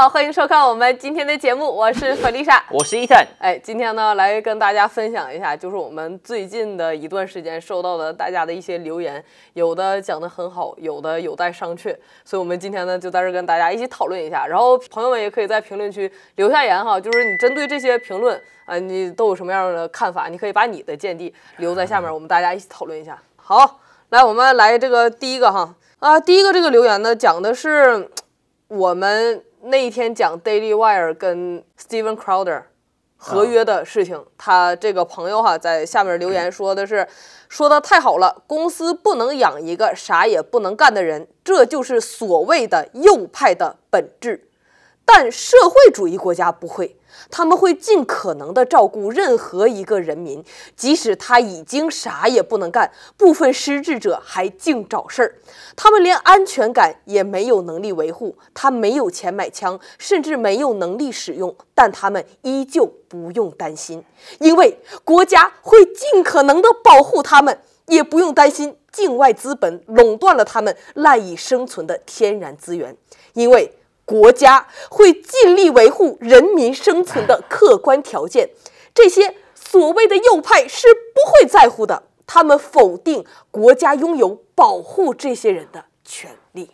好，欢迎收看我们今天的节目，我是弗丽莎，我是伊森。哎，今天呢来跟大家分享一下，就是我们最近的一段时间收到的大家的一些留言，有的讲的很好，有的有待商榷，所以我们今天呢就在这跟大家一起讨论一下。然后朋友们也可以在评论区留下言哈，就是你针对这些评论啊，你都有什么样的看法？你可以把你的见地留在下面，我们大家一起讨论一下。好，来我们来这个第一个哈啊，第一个这个留言呢讲的是我们。那一天讲 Daily Wire 跟 s t e v e n Crowder 合约的事情，他这个朋友哈在下面留言说的是，说的太好了，公司不能养一个啥也不能干的人，这就是所谓的右派的本质。但社会主义国家不会，他们会尽可能的照顾任何一个人民，即使他已经啥也不能干。部分失智者还净找事儿，他们连安全感也没有能力维护。他没有钱买枪，甚至没有能力使用，但他们依旧不用担心，因为国家会尽可能的保护他们，也不用担心境外资本垄断了他们赖以生存的天然资源，因为。国家会尽力维护人民生存的客观条件，这些所谓的右派是不会在乎的。他们否定国家拥有保护这些人的权利。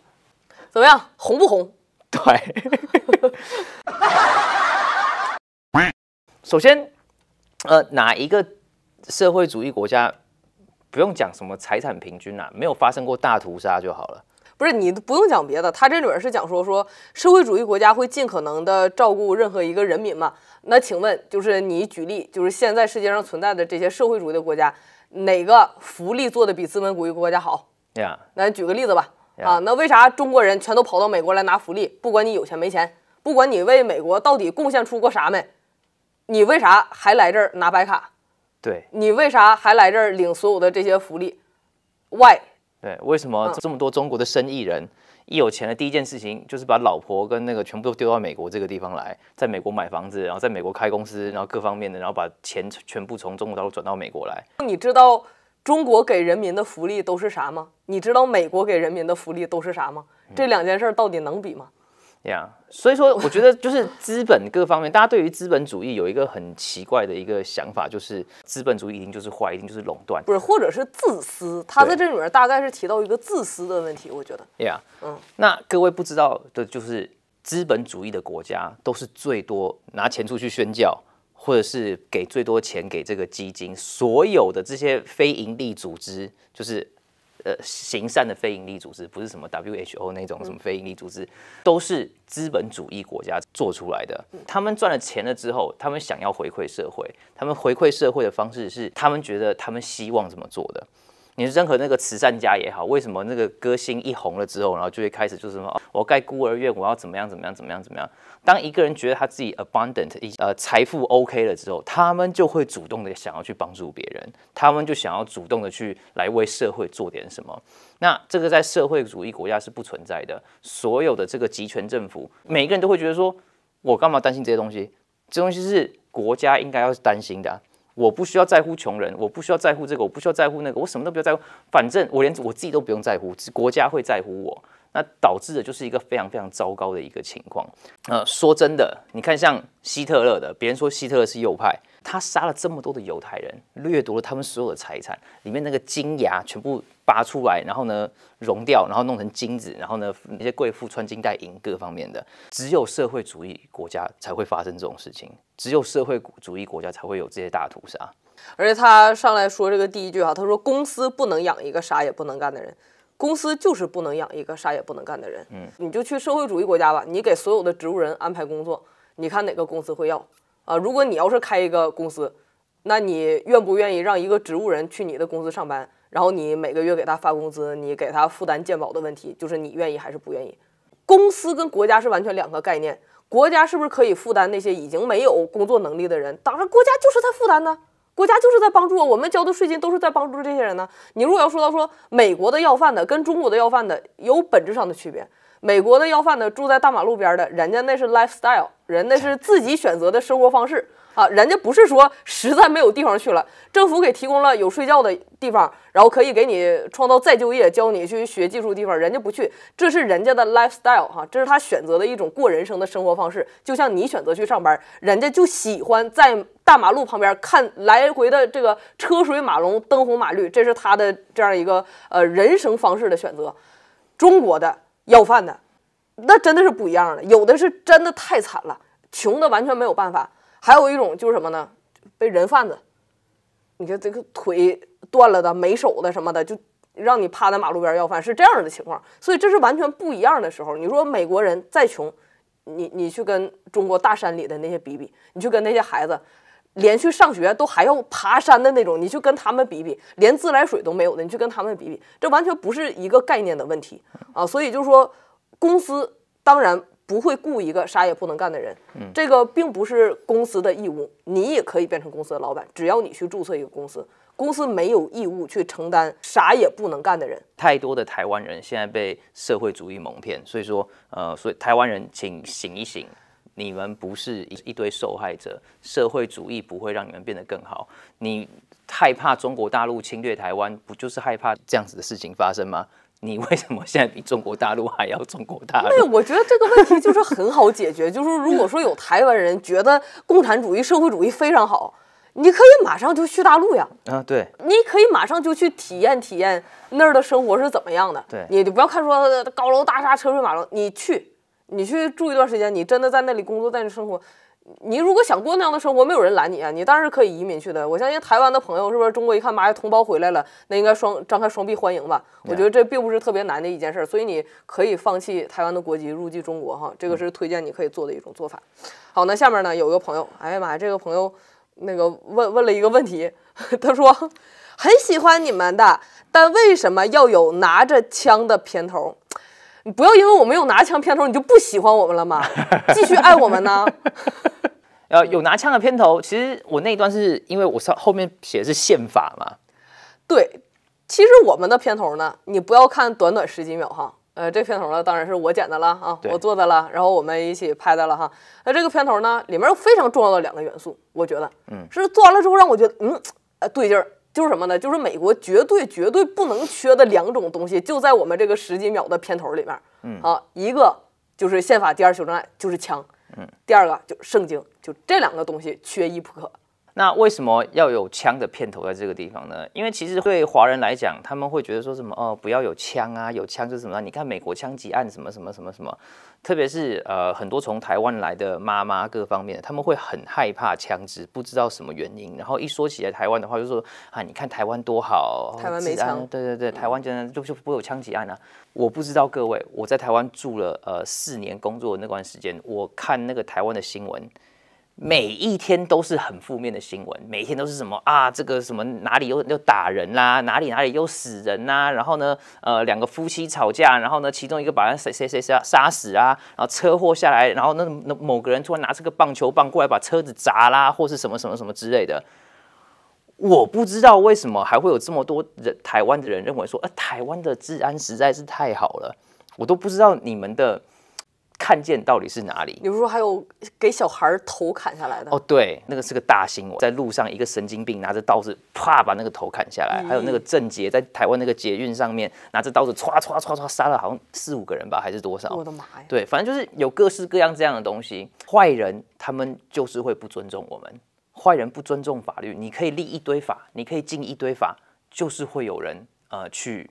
怎么样，红不红？对。首先，呃，哪一个社会主义国家，不用讲什么财产平均啊，没有发生过大屠杀就好了。不是你不用讲别的，他这里边是讲说说社会主义国家会尽可能的照顾任何一个人民嘛？那请问，就是你举例，就是现在世界上存在的这些社会主义的国家，哪个福利做的比资本主义国家好呀？那举个例子吧，啊，那为啥中国人全都跑到美国来拿福利？不管你有钱没钱，不管你为美国到底贡献出过啥没，你为啥还来这儿拿白卡？对你为啥还来这儿领所有的这些福利？Why？对，为什么这么多中国的生意人一有钱的第一件事情就是把老婆跟那个全部都丢到美国这个地方来，在美国买房子，然后在美国开公司，然后各方面的，然后把钱全部从中国大陆转到美国来。你知道中国给人民的福利都是啥吗？你知道美国给人民的福利都是啥吗？这两件事到底能比吗？呀，所以说，我觉得就是资本各方面，大家对于资本主义有一个很奇怪的一个想法，就是资本主义一定就是坏，一定就是垄断，不是，或者是自私。他在这里面大概是提到一个自私的问题，我觉得。呀，嗯，那各位不知道的就是，资本主义的国家都是最多拿钱出去宣教，或者是给最多钱给这个基金，所有的这些非营利组织，就是。呃，行善的非营利组织不是什么 WHO 那种什么非营利组织，都是资本主义国家做出来的。他们赚了钱了之后，他们想要回馈社会，他们回馈社会的方式是他们觉得他们希望怎么做的。你任何那个慈善家也好，为什么那个歌星一红了之后，然后就会开始就是什么？我盖孤儿院，我要怎么样怎么样怎么样怎么样？当一个人觉得他自己 abundant 一呃财富 OK 了之后，他们就会主动的想要去帮助别人，他们就想要主动的去来为社会做点什么。那这个在社会主义国家是不存在的，所有的这个集权政府，每个人都会觉得说，我干嘛担心这些东西？这东西是国家应该要担心的。我不需要在乎穷人，我不需要在乎这个，我不需要在乎那个，我什么都不要在乎，反正我连我自己都不用在乎，只国家会在乎我。那导致的就是一个非常非常糟糕的一个情况。呃，说真的，你看像希特勒的，别人说希特勒是右派，他杀了这么多的犹太人，掠夺了他们所有的财产，里面那个金牙全部拔出来，然后呢融掉，然后弄成金子，然后呢那些贵妇穿金戴银各方面的，只有社会主义国家才会发生这种事情，只有社会主义国家才会有这些大屠杀。而且他上来说这个第一句哈，他说公司不能养一个啥也不能干的人。公司就是不能养一个啥也不能干的人，嗯，你就去社会主义国家吧，你给所有的植物人安排工作，你看哪个公司会要？啊，如果你要是开一个公司，那你愿不愿意让一个植物人去你的公司上班，然后你每个月给他发工资，你给他负担健保的问题，就是你愿意还是不愿意？公司跟国家是完全两个概念，国家是不是可以负担那些已经没有工作能力的人？当然，国家就是他负担呢。国家就是在帮助我，我们交的税金都是在帮助这些人呢。你如果要说到说美国的要饭的跟中国的要饭的有本质上的区别，美国的要饭的住在大马路边儿的，人家那是 lifestyle，人那是自己选择的生活方式。啊，人家不是说实在没有地方去了，政府给提供了有睡觉的地方，然后可以给你创造再就业，教你去学技术地方，人家不去，这是人家的 lifestyle 哈，这是他选择的一种过人生的生活方式。就像你选择去上班，人家就喜欢在大马路旁边看来回的这个车水马龙、灯红马绿，这是他的这样一个呃人生方式的选择。中国的要饭的，那真的是不一样的，有的是真的太惨了，穷的完全没有办法。还有一种就是什么呢？被人贩子，你看这个腿断了的、没手的什么的，就让你趴在马路边要饭，是这样的情况。所以这是完全不一样的时候。你说美国人再穷，你你去跟中国大山里的那些比比，你去跟那些孩子连去上学都还要爬山的那种，你去跟他们比比，连自来水都没有的，你去跟他们比比，这完全不是一个概念的问题啊。所以就是说，公司当然。不会雇一个啥也不能干的人，嗯、这个并不是公司的义务。你也可以变成公司的老板，只要你去注册一个公司，公司没有义务去承担啥也不能干的人。太多的台湾人现在被社会主义蒙骗，所以说，呃，所以台湾人，请醒一醒，你们不是一堆受害者，社会主义不会让你们变得更好。你害怕中国大陆侵略台湾，不就是害怕这样子的事情发生吗？你为什么现在比中国大陆还要中国大陆？对，我觉得这个问题就是很好解决，就是如果说有台湾人觉得共产主义社会主义非常好，你可以马上就去大陆呀。啊，对，你可以马上就去体验体验那儿的生活是怎么样的。对，你就不要看说高楼大厦、车水马龙，你去，你去住一段时间，你真的在那里工作，在那生活。你如果想过那样的生活，没有人拦你啊！你当然是可以移民去的。我相信台湾的朋友是不是？中国一看，妈呀，同胞回来了，那应该双张开双臂欢迎吧？我觉得这并不是特别难的一件事，所以你可以放弃台湾的国籍，入籍中国哈。这个是推荐你可以做的一种做法。好，那下面呢有一个朋友，哎呀妈呀，这个朋友那个问问了一个问题，他说很喜欢你们的，但为什么要有拿着枪的片头？你不要因为我没有拿枪片头，你就不喜欢我们了吗？继续爱我们呢？呃，有拿枪的片头，其实我那一段是因为我上后面写的是宪法嘛。对，其实我们的片头呢，你不要看短短十几秒哈，呃，这片头呢当然是我剪的了啊，我做的了，然后我们一起拍的了哈。那这个片头呢，里面有非常重要的两个元素，我觉得，嗯，是做完了之后让我觉得，嗯，呃，对劲儿，就是什么呢？就是美国绝对绝对不能缺的两种东西就在我们这个十几秒的片头里面，嗯，好，一个就是宪法第二修正案，就是枪。嗯，第二个就圣经，就这两个东西缺一不可。那为什么要有枪的片头在这个地方呢？因为其实对华人来讲，他们会觉得说什么哦，不要有枪啊，有枪就是什么？你看美国枪击案什么什么什么什么。特别是呃，很多从台湾来的妈妈，各方面的他们会很害怕枪支，不知道什么原因。然后一说起来台湾的话，就说啊，你看台湾多好，台湾没枪，对对对，台湾真的就不有枪击案啊。我不知道各位，我在台湾住了呃四年工作的那段时间，我看那个台湾的新闻。每一天都是很负面的新闻，每天都是什么啊？这个什么哪里又又打人啦？哪里哪里又死人啦。然后呢？呃，两个夫妻吵架，然后呢，其中一个把人谁谁谁谁杀死啊？然后车祸下来，然后那那某个人突然拿这个棒球棒过来把车子砸啦，或是什么什么什么之类的。我不知道为什么还会有这么多人台湾的人认为说，呃，台湾的治安实在是太好了，我都不知道你们的。看见到底是哪里？比如说还有给小孩头砍下来的哦，对，那个是个大新闻。在路上一个神经病拿着刀子啪把那个头砍下来，还有那个郑捷在台湾那个捷运上面拿着刀子歘歘歘歘杀了好像四五个人吧，还是多少？我的妈呀！对，反正就是有各式各样这样的东西。坏人他们就是会不尊重我们，坏人不尊重法律，你可以立一堆法，你可以进一堆法，就是会有人呃去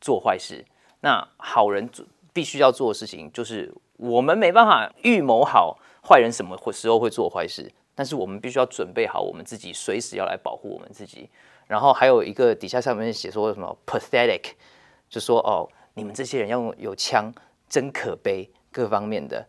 做坏事。那好人做。必须要做的事情就是，我们没办法预谋好坏人什么会时候会做坏事，但是我们必须要准备好我们自己，随时要来保护我们自己。然后还有一个底下上面写说什么 pathetic，就说哦，你们这些人要有枪，真可悲。各方面的，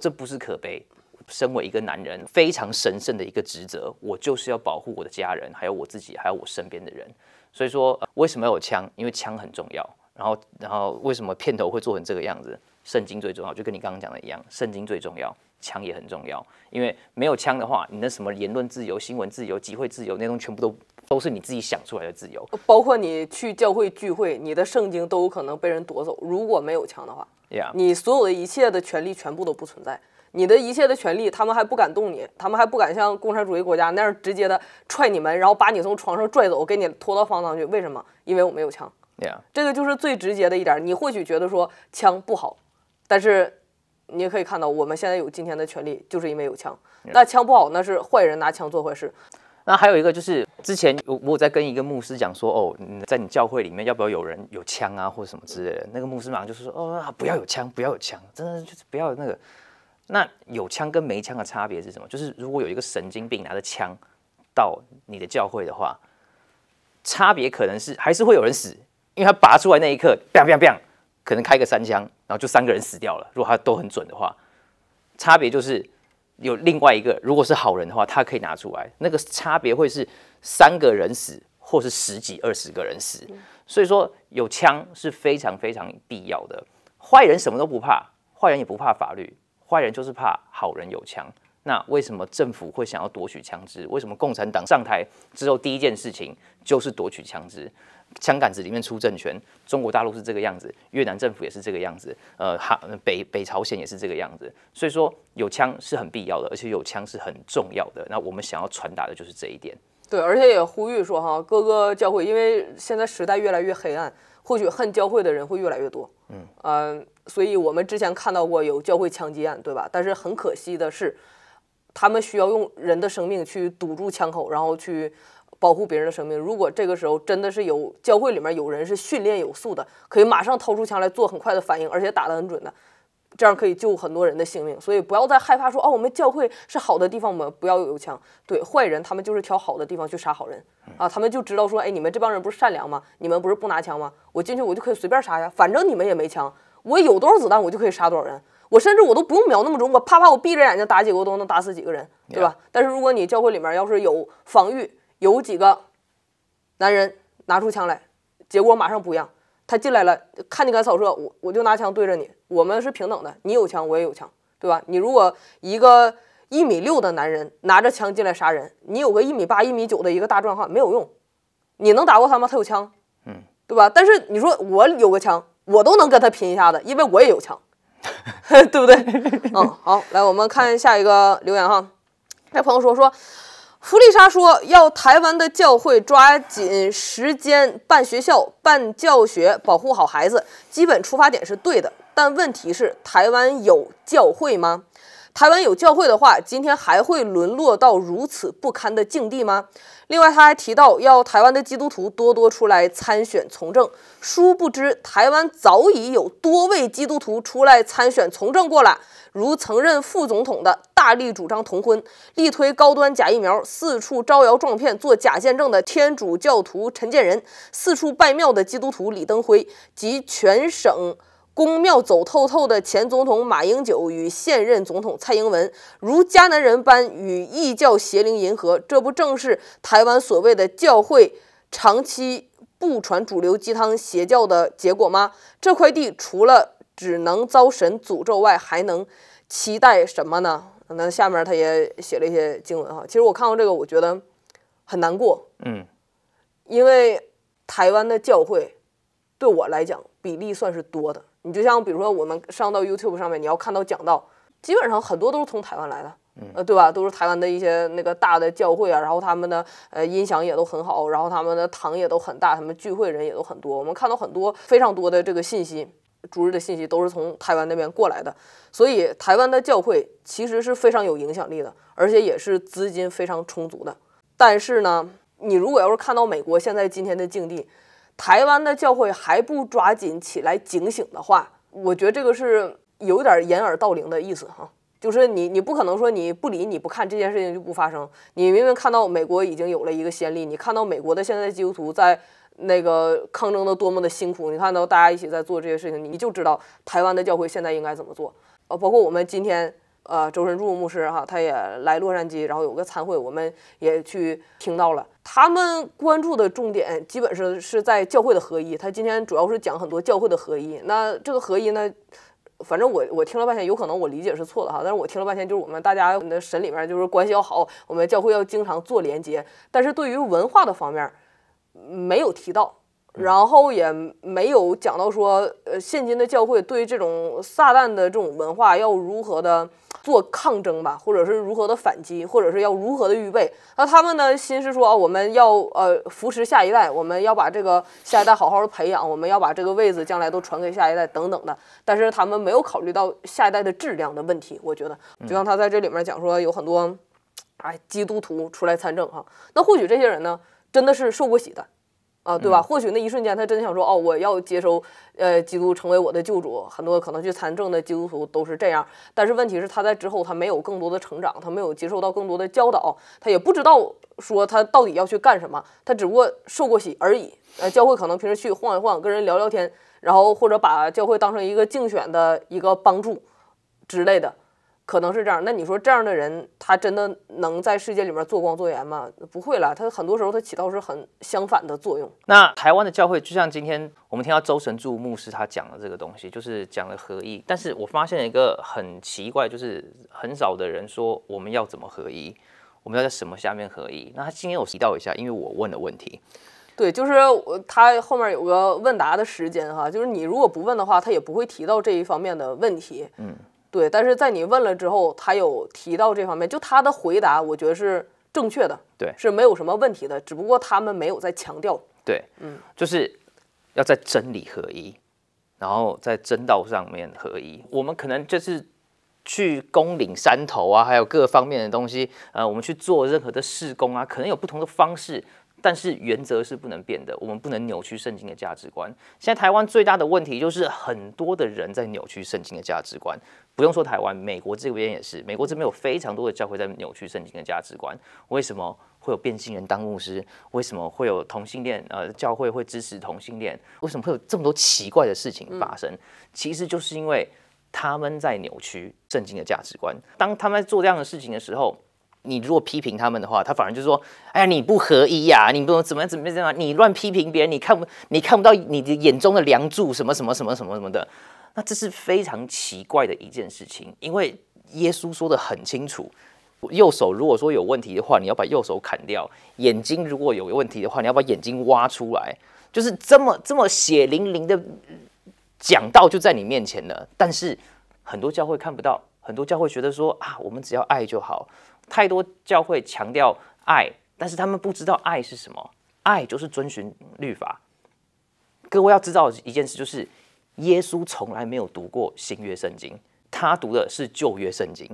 这不是可悲，身为一个男人非常神圣的一个职责，我就是要保护我的家人，还有我自己，还有我身边的人。所以说，为什么要有枪？因为枪很重要。然后，然后为什么片头会做成这个样子？圣经最重要，就跟你刚刚讲的一样，圣经最重要，枪也很重要。因为没有枪的话，你的什么言论自由、新闻自由、集会自由，那种全部都都是你自己想出来的自由。包括你去教会聚会，你的圣经都有可能被人夺走。如果没有枪的话，你所有的一切的权利全部都不存在。你的一切的权利，他们还不敢动你，他们还不敢像共产主义国家那样直接的踹你们，然后把你从床上拽走，给你拖到房舱去。为什么？因为我没有枪。这个就是最直接的一点，你或许觉得说枪不好，但是你也可以看到，我们现在有今天的权利，就是因为有枪。那枪不好，那是坏人拿枪做坏事。那还有一个就是，之前我我在跟一个牧师讲说，哦，在你教会里面要不要有人有枪啊，或者什么之类的。那个牧师马上就是说，哦，不要有枪，不要有枪，真的就是不要那个。那有枪跟没枪的差别是什么？就是如果有一个神经病拿着枪到你的教会的话，差别可能是还是会有人死。因为他拔出来那一刻，砰砰砰，可能开个三枪，然后就三个人死掉了。如果他都很准的话，差别就是有另外一个，如果是好人的话，他可以拿出来，那个差别会是三个人死，或是十几、二十个人死。所以说，有枪是非常非常必要的。坏人什么都不怕，坏人也不怕法律，坏人就是怕好人有枪。那为什么政府会想要夺取枪支？为什么共产党上台之后第一件事情就是夺取枪支？枪杆子里面出政权，中国大陆是这个样子，越南政府也是这个样子，呃，哈，北北朝鲜也是这个样子。所以说，有枪是很必要的，而且有枪是很重要的。那我们想要传达的就是这一点。对，而且也呼吁说哈，各个教会，因为现在时代越来越黑暗，或许恨教会的人会越来越多。嗯，呃，所以我们之前看到过有教会枪击案，对吧？但是很可惜的是。他们需要用人的生命去堵住枪口，然后去保护别人的生命。如果这个时候真的是有教会里面有人是训练有素的，可以马上掏出枪来做很快的反应，而且打得很准的，这样可以救很多人的性命。所以不要再害怕说哦，我们教会是好的地方，我们不要有枪。对，坏人他们就是挑好的地方去杀好人啊，他们就知道说，哎，你们这帮人不是善良吗？你们不是不拿枪吗？我进去我就可以随便杀呀，反正你们也没枪，我有多少子弹我就可以杀多少人。我甚至我都不用瞄那么准，我啪啪，我闭着眼睛打几我都能打死几个人，对吧？但是如果你教会里面要是有防御，有几个男人拿出枪来，结果马上不一样。他进来了，看你敢扫射，我我就拿枪对着你。我们是平等的，你有枪，我也有枪，对吧？你如果一个一米六的男人拿着枪进来杀人，你有个一米八、一米九的一个大壮汉没有用，你能打过他吗？他有枪，嗯，对吧？但是你说我有个枪，我都能跟他拼一下子，因为我也有枪。对不对？嗯，好，来我们看下一个留言哈。那朋友说说，弗利莎说要台湾的教会抓紧时间办学校、办教学，保护好孩子，基本出发点是对的。但问题是，台湾有教会吗？台湾有教会的话，今天还会沦落到如此不堪的境地吗？另外，他还提到要台湾的基督徒多多出来参选从政。殊不知，台湾早已有多位基督徒出来参选从政过了，如曾任副总统的大力主张同婚、力推高端假疫苗、四处招摇撞骗做假见证的天主教徒陈建仁，四处拜庙的基督徒李登辉及全省。宫庙走透透的前总统马英九与现任总统蔡英文如迦南人般与异教邪灵迎合，这不正是台湾所谓的教会长期不传主流鸡汤邪教的结果吗？这块地除了只能遭神诅咒外，还能期待什么呢？那下面他也写了一些经文啊。其实我看过这个，我觉得很难过。嗯，因为台湾的教会对我来讲比例算是多的。你就像比如说，我们上到 YouTube 上面，你要看到讲到，基本上很多都是从台湾来的，呃，对吧？都是台湾的一些那个大的教会啊，然后他们的呃音响也都很好，然后他们的堂也都很大，他们聚会人也都很多。我们看到很多非常多的这个信息，逐日的信息都是从台湾那边过来的。所以台湾的教会其实是非常有影响力的，而且也是资金非常充足的。但是呢，你如果要是看到美国现在今天的境地，台湾的教会还不抓紧起来警醒的话，我觉得这个是有点掩耳盗铃的意思哈。就是你，你不可能说你不理、你不看这件事情就不发生。你明明看到美国已经有了一个先例，你看到美国的现在的基督徒在那个抗争的多么的辛苦，你看到大家一起在做这些事情，你就知道台湾的教会现在应该怎么做。呃，包括我们今天。呃，周神柱牧师哈，他也来洛杉矶，然后有个参会，我们也去听到了。他们关注的重点基本是是在教会的合一。他今天主要是讲很多教会的合一。那这个合一呢，反正我我听了半天，有可能我理解是错的哈。但是我听了半天，就是我们大家的神里面就是关系要好，我们教会要经常做连接。但是对于文化的方面，没有提到。然后也没有讲到说，呃，现今的教会对于这种撒旦的这种文化要如何的做抗争吧，或者是如何的反击，或者是要如何的预备。那他们呢，心是说啊，我们要呃扶持下一代，我们要把这个下一代好好的培养，我们要把这个位子将来都传给下一代等等的。但是他们没有考虑到下一代的质量的问题，我觉得，就像他在这里面讲说，有很多，哎，基督徒出来参政哈，那或许这些人呢，真的是受过洗的。啊，对吧？或许那一瞬间他真的想说，哦，我要接收，呃，基督成为我的救主。很多可能去参政的基督徒都是这样。但是问题是，他在之后他没有更多的成长，他没有接受到更多的教导，他也不知道说他到底要去干什么。他只不过受过洗而已。呃，教会可能平时去晃一晃，跟人聊聊天，然后或者把教会当成一个竞选的一个帮助之类的。可能是这样，那你说这样的人，他真的能在世界里面做光做盐吗？不会了，他很多时候他起到是很相反的作用。那台湾的教会就像今天我们听到周神柱牧师他讲的这个东西，就是讲的合一。但是我发现了一个很奇怪，就是很少的人说我们要怎么合一，我们要在什么下面合一。那他今天有提到一下，因为我问的问题，对，就是他后面有个问答的时间哈，就是你如果不问的话，他也不会提到这一方面的问题。嗯。对，但是在你问了之后，他有提到这方面，就他的回答，我觉得是正确的，对，是没有什么问题的，只不过他们没有在强调。对，嗯，就是要在真理合一，然后在真道上面合一。我们可能就是去攻领山头啊，还有各方面的东西，呃，我们去做任何的施工啊，可能有不同的方式。但是原则是不能变的，我们不能扭曲圣经的价值观。现在台湾最大的问题就是很多的人在扭曲圣经的价值观。不用说台湾，美国这边也是，美国这边有非常多的教会在扭曲圣经的价值观。为什么会有变性人当牧师？为什么会有同性恋？呃，教会会支持同性恋？为什么会有这么多奇怪的事情发生？其实就是因为他们在扭曲圣经的价值观。当他们在做这样的事情的时候。你如果批评他们的话，他反而就说：“哎呀，你不合一呀，你不怎么样怎么样怎么样，你乱批评别人，你看不你看不到你的眼中的梁柱什么什么什么什么什么的，那这是非常奇怪的一件事情。因为耶稣说的很清楚，右手如果说有问题的话，你要把右手砍掉；眼睛如果有问题的话，你要把眼睛挖出来。就是这么这么血淋淋的讲道就在你面前了，但是很多教会看不到，很多教会觉得说啊，我们只要爱就好。”太多教会强调爱，但是他们不知道爱是什么。爱就是遵循律法。各位要知道一件事，就是耶稣从来没有读过新约圣经，他读的是旧约圣经。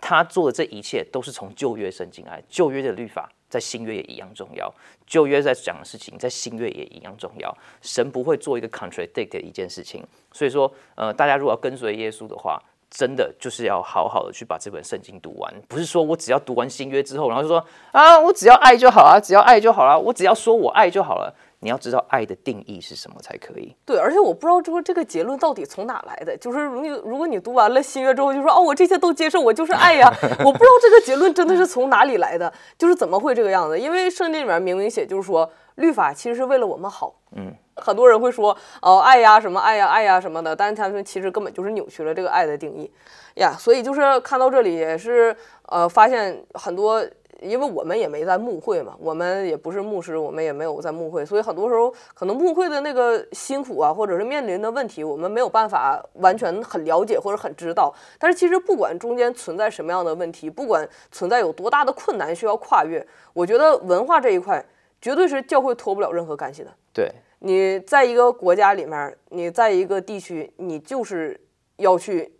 他做的这一切都是从旧约圣经来。旧约的律法在新约也一样重要。旧约在讲的事情在新约也一样重要。神不会做一个 contradict 的一件事情。所以说，呃，大家如果要跟随耶稣的话。真的就是要好好的去把这本圣经读完，不是说我只要读完新约之后，然后就说啊，我只要爱就好啊，只要爱就好了，我只要说我爱就好了。你要知道爱的定义是什么才可以。对，而且我不知道这个这个结论到底从哪来的，就是如果你如果你读完了新约之后，就说哦，我这些都接受，我就是爱呀，我不知道这个结论真的是从哪里来的，就是怎么会这个样子？因为圣经里面明明写就是说，律法其实是为了我们好，嗯。很多人会说，哦爱呀，什么爱呀，爱呀什么的，但是他们其实根本就是扭曲了这个爱的定义呀。所以就是看到这里，也是呃发现很多，因为我们也没在牧会嘛，我们也不是牧师，我们也没有在牧会，所以很多时候可能牧会的那个辛苦啊，或者是面临的问题，我们没有办法完全很了解或者很知道。但是其实不管中间存在什么样的问题，不管存在有多大的困难需要跨越，我觉得文化这一块绝对是教会脱不了任何干系的。对。你在一个国家里面，你在一个地区，你就是要去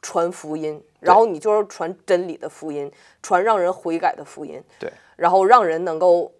传福音，然后你就是传真理的福音，传让人悔改的福音，对，然后让人能够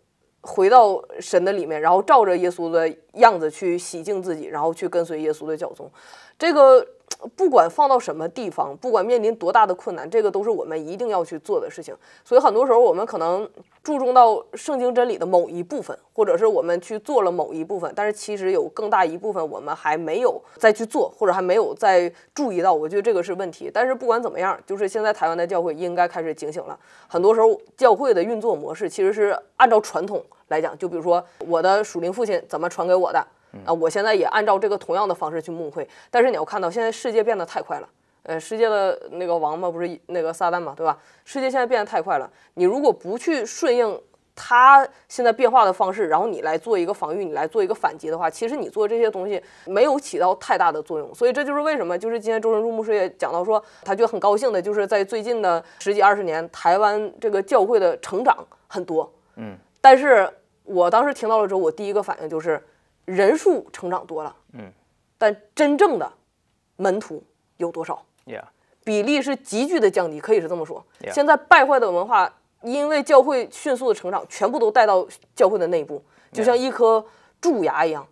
回到神的里面，然后照着耶稣的。样子去洗净自己，然后去跟随耶稣的脚踪。这个不管放到什么地方，不管面临多大的困难，这个都是我们一定要去做的事情。所以很多时候，我们可能注重到圣经真理的某一部分，或者是我们去做了某一部分，但是其实有更大一部分我们还没有再去做，或者还没有再注意到。我觉得这个是问题。但是不管怎么样，就是现在台湾的教会应该开始警醒了。很多时候，教会的运作模式其实是按照传统。来讲，就比如说我的属灵父亲怎么传给我的啊，我现在也按照这个同样的方式去梦会。但是你要看到，现在世界变得太快了，呃，世界的那个王八不是那个撒旦嘛，对吧？世界现在变得太快了，你如果不去顺应他现在变化的方式，然后你来做一个防御，你来做一个反击的话，其实你做这些东西没有起到太大的作用。所以这就是为什么，就是今天周生入目师也讲到说，他就很高兴的就是在最近的十几二十年，台湾这个教会的成长很多，嗯。但是我当时听到了之后，我第一个反应就是人数成长多了，嗯，但真正的门徒有多少？比例是急剧的降低，可以是这么说。现在败坏的文化，因为教会迅速的成长，全部都带到教会的内部，就像一颗蛀牙一样，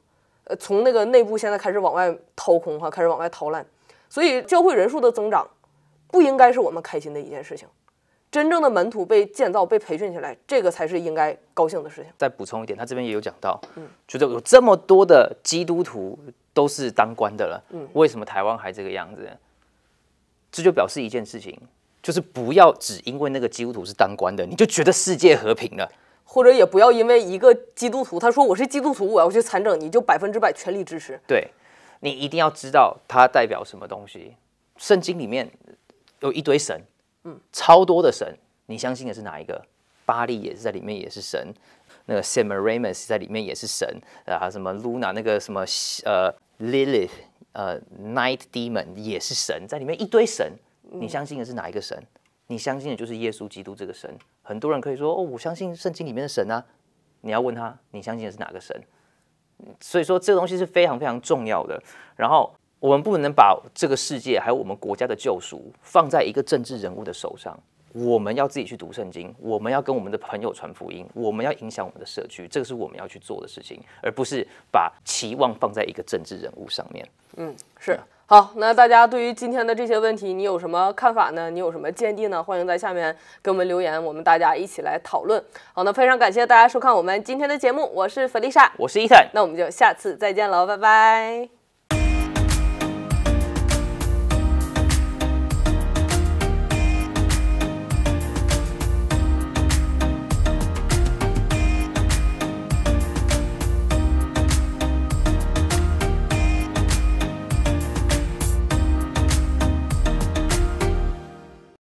呃，从那个内部现在开始往外掏空哈，开始往外掏烂，所以教会人数的增长，不应该是我们开心的一件事情。真正的门徒被建造、被培训起来，这个才是应该高兴的事情。再补充一点，他这边也有讲到，嗯，觉得有这么多的基督徒都是当官的了，嗯，为什么台湾还这个样子？这就表示一件事情，就是不要只因为那个基督徒是当官的，你就觉得世界和平了；或者也不要因为一个基督徒，他说我是基督徒，我要去参政，你就百分之百全力支持。对，你一定要知道它代表什么东西。圣经里面有一堆神。超多的神，你相信的是哪一个？巴利也是在里面，也是神。那个 Sam r a m m s 在里面也是神啊，什么 Luna 那个什么呃 Lilith，呃 Night Demon 也是神，在里面一堆神。你相信的是哪一个神？你相信的就是耶稣基督这个神。很多人可以说哦，我相信圣经里面的神啊。你要问他，你相信的是哪个神？所以说这个东西是非常非常重要的。然后。我们不能把这个世界还有我们国家的救赎放在一个政治人物的手上，我们要自己去读圣经，我们要跟我们的朋友传福音，我们要影响我们的社区，这个是我们要去做的事情，而不是把期望放在一个政治人物上面。嗯，是。好，那大家对于今天的这些问题，你有什么看法呢？你有什么见地呢？欢迎在下面给我们留言，我们大家一起来讨论。好，那非常感谢大家收看我们今天的节目，我是弗丽莎，我是伊藤，那我们就下次再见了，拜拜。